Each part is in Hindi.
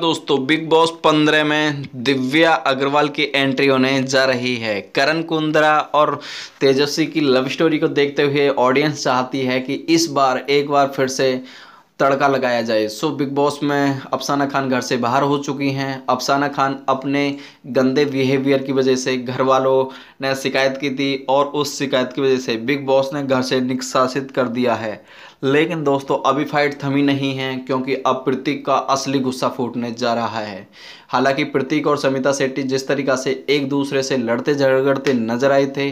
दोस्तों बिग बॉस 15 में दिव्या अग्रवाल की एंट्री होने जा रही है करण कुंद्रा और तेजस्वी की लव स्टोरी को देखते हुए ऑडियंस चाहती है कि इस बार एक बार फिर से तड़का लगाया जाए सो बिग बॉस में अफसाना खान घर से बाहर हो चुकी हैं अफसाना खान अपने गंदे बिहेवियर की वजह से घर वालों ने शिकायत की थी और उस शिकायत की वजह से बिग बॉस ने घर से निष्कासित कर दिया है लेकिन दोस्तों अभी फाइट थमी नहीं है क्योंकि अब प्रतीक का असली गुस्सा फूटने जा रहा है हालांकि प्रतीक और समिता सेट्टी जिस तरीका से एक दूसरे से लड़ते झगड़ते नजर आए थे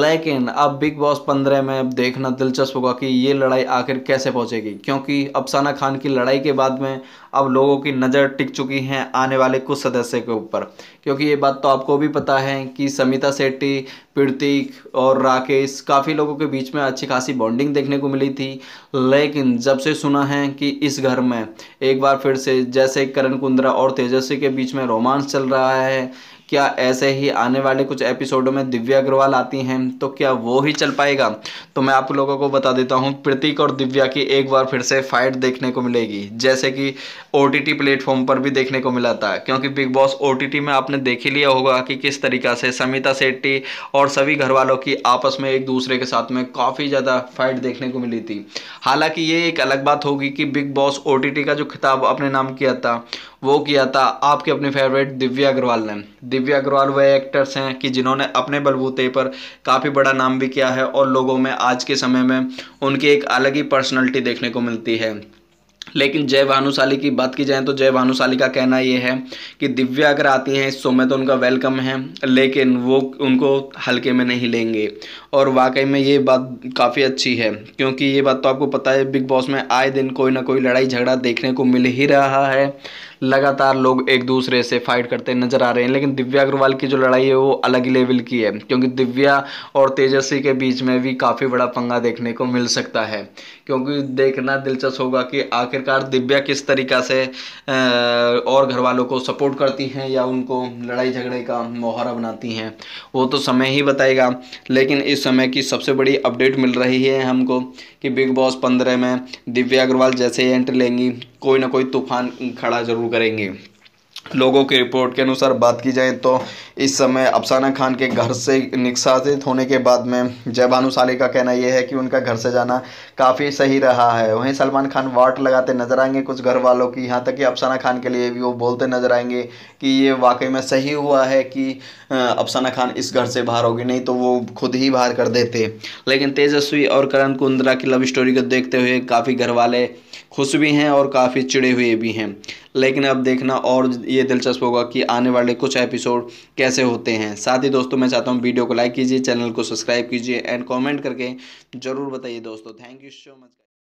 लेकिन अब बिग बॉस पंद्रह में अब देखना दिलचस्प होगा कि ये लड़ाई आखिर कैसे पहुंचेगी क्योंकि अफसाना खान की लड़ाई के बाद में अब लोगों की नज़र टिक चुकी है आने वाले कुछ सदस्य के ऊपर क्योंकि ये बात तो आपको भी पता है कि समिता सेट्टी प्रतीक और राकेश काफ़ी लोगों के बीच में अच्छी खासी बॉन्डिंग देखने को मिली थी लेकिन जब से सुना है कि इस घर में एक बार फिर से जैसे करण कुंद्रा और तेजस्वी के बीच में रोमांस चल रहा है क्या ऐसे ही आने वाले कुछ एपिसोडों में दिव्या अग्रवाल आती हैं तो क्या वो ही चल पाएगा तो मैं आप लोगों को बता देता हूँ प्रतीक और दिव्या की एक बार फिर से फाइट देखने को मिलेगी जैसे कि ओ टी प्लेटफॉर्म पर भी देखने को मिला था क्योंकि बिग बॉस ओ में आपने देख ही लिया होगा कि किस तरीका से समिता सेट्टी और सभी घर वालों की आपस में एक दूसरे के साथ में काफ़ी ज़्यादा फाइट देखने को मिली थी हालांकि ये एक अलग बात होगी कि बिग बॉस ओ का जो खिताब अपने नाम किया था वो किया था आपके अपने फेवरेट दिव्या अग्रवाल ने दिव्या अग्रवाल वह एक्टर्स हैं कि जिन्होंने अपने बलबूते पर काफ़ी बड़ा नाम भी किया है और लोगों में आज के समय में उनकी एक अलग ही पर्सनैलिटी देखने को मिलती है लेकिन जय भानुशाली की बात की जाए तो जय भानुशाली का कहना यह है कि दिव्या अगर आती हैं इस शो में तो उनका वेलकम है लेकिन वो उनको हल्के में नहीं लेंगे और वाकई में ये बात काफ़ी अच्छी है क्योंकि ये बात तो आपको पता है बिग बॉस में आए दिन कोई ना कोई लड़ाई झगड़ा देखने को मिल ही रहा है लगातार लोग एक दूसरे से फाइट करते नज़र आ रहे हैं लेकिन दिव्या अग्रवाल की जो लड़ाई है वो अलग लेवल की है क्योंकि दिव्या और तेजस्वी के बीच में भी काफ़ी बड़ा पंगा देखने को मिल सकता है क्योंकि देखना दिलचस्प होगा कि आखिर आखिरकार दिव्या किस तरीका से और घर वालों को सपोर्ट करती हैं या उनको लड़ाई झगड़े का मोहरा बनाती हैं वो तो समय ही बताएगा लेकिन इस समय की सबसे बड़ी अपडेट मिल रही है हमको कि बिग बॉस पंद्रह में दिव्या अग्रवाल जैसे एंट्री लेंगी कोई ना कोई तूफान खड़ा ज़रूर करेंगे लोगों की रिपोर्ट के अनुसार बात की जाए तो इस समय अफसाना खान के घर से निष्कासित होने के बाद में जय साली का कहना यह है कि उनका घर से जाना काफ़ी सही रहा है वहीं सलमान खान वाट लगाते नजर आएंगे कुछ घर वालों की यहाँ तक कि अफसाना खान के लिए भी वो बोलते नजर आएंगे कि ये वाकई में सही हुआ है कि अफसाना खान इस घर से बाहर होगी नहीं तो वो खुद ही बाहर कर देते लेकिन तेजस्वी और करण कुंद्रा की लव स्टोरी को देखते हुए काफ़ी घर वाले खुश भी हैं और काफ़ी चिड़े हुए भी हैं लेकिन अब देखना और ये ये दिलचस्प होगा कि आने वाले कुछ एपिसोड कैसे होते हैं साथ ही दोस्तों मैं चाहता हूँ वीडियो को लाइक कीजिए चैनल को सब्सक्राइब कीजिए एंड कॉमेंट करके ज़रूर बताइए दोस्तों थैंक यू सो मच